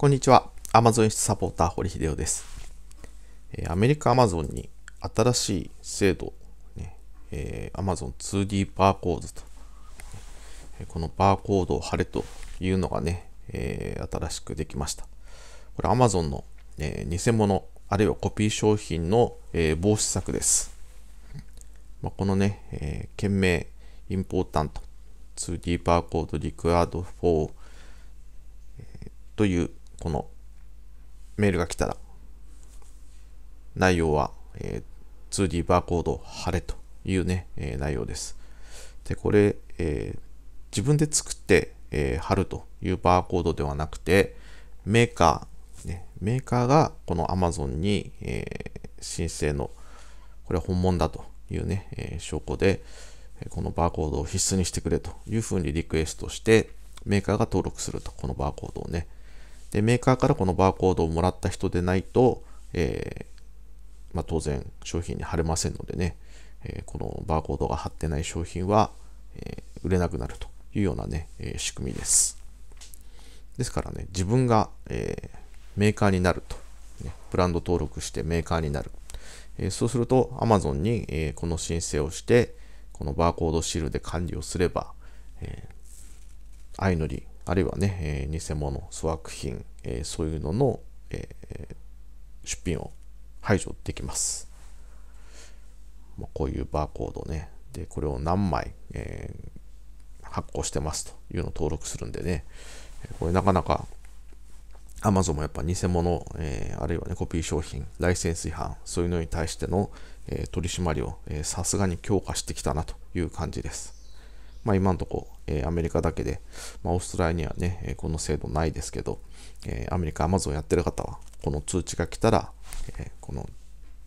こんにちは。アマゾンサポーター、堀秀夫です。アメリカアマゾンに新しい制度、アえゾン 2D バーコードと、このバーコードを貼れというのがね、え新しくできました。これアマゾンの、え偽物、あるいはコピー商品の、え防止策です。まあ、このね、え件名、インポータント、2D バーコードリクアード4、えというこのメールが来たら、内容は、えー、2D バーコード貼れというね、えー、内容です。で、これ、えー、自分で作って、えー、貼るというバーコードではなくて、メーカー、ね、メーカーがこの Amazon に、え申請の、これは本物だというね、え証拠で、このバーコードを必須にしてくれというふうにリクエストして、メーカーが登録すると、このバーコードをね、で、メーカーからこのバーコードをもらった人でないと、えー、まあ、当然商品に貼れませんのでね、えー、このバーコードが貼ってない商品は、えー、売れなくなるというようなね、え仕組みです。ですからね、自分が、えメーカーになると、ね、ブランド登録してメーカーになる。えそうすると Amazon に、えこの申請をして、このバーコードシールで管理をすれば、えー、相乗りあるいはね、えー、偽物、粗悪品、えー、そういうのの、えー、出品を排除できます。まあ、こういうバーコードね、で、これを何枚、え発行してますというのを登録するんでね、これなかなか Amazon もやっぱ偽物、えー、あるいはね、コピー商品、ライセンス違反、そういうのに対しての、えー、取り締まりをさすがに強化してきたなという感じです。まあ、今のとこ、えアメリカだけで、まあ、オーストラリアにはね、えこの制度ないですけど、えアメリカ、アマゾンやってる方は、この通知が来たら、えこの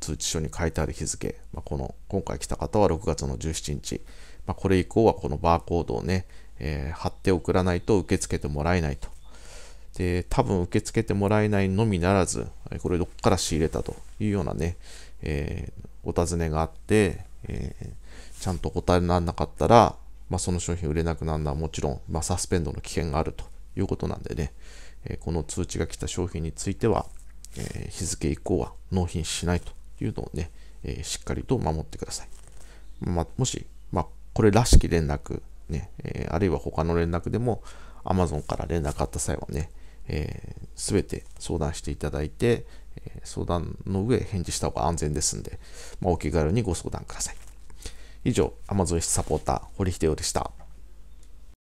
通知書に書いてある日付、まあ、この今回来た方は6月の17日、まあ、これ以降はこのバーコードをね、えー、貼って送らないと受け付けてもらえないと。で、多分受け付けてもらえないのみならず、これどっから仕入れたというようなね、えー、お尋ねがあって、えー、ちゃんと答えにならなかったら、まあ、その商品売れなくなるのはもちろん、まあ、サスペンドの危険があるということなんでね、えー、この通知が来た商品については、えー、日付以降は納品しないというのをね、えしっかりと守ってください。まあ、もし、まこれらしき連絡ね、えあるいは他の連絡でも Amazon から連絡あった際はね、す、え、べ、て相談していただいて、え相談の上返事した方が安全ですんで、まあ、お気軽にご相談ください。以上、Amazon サポーター、堀秀夫でした。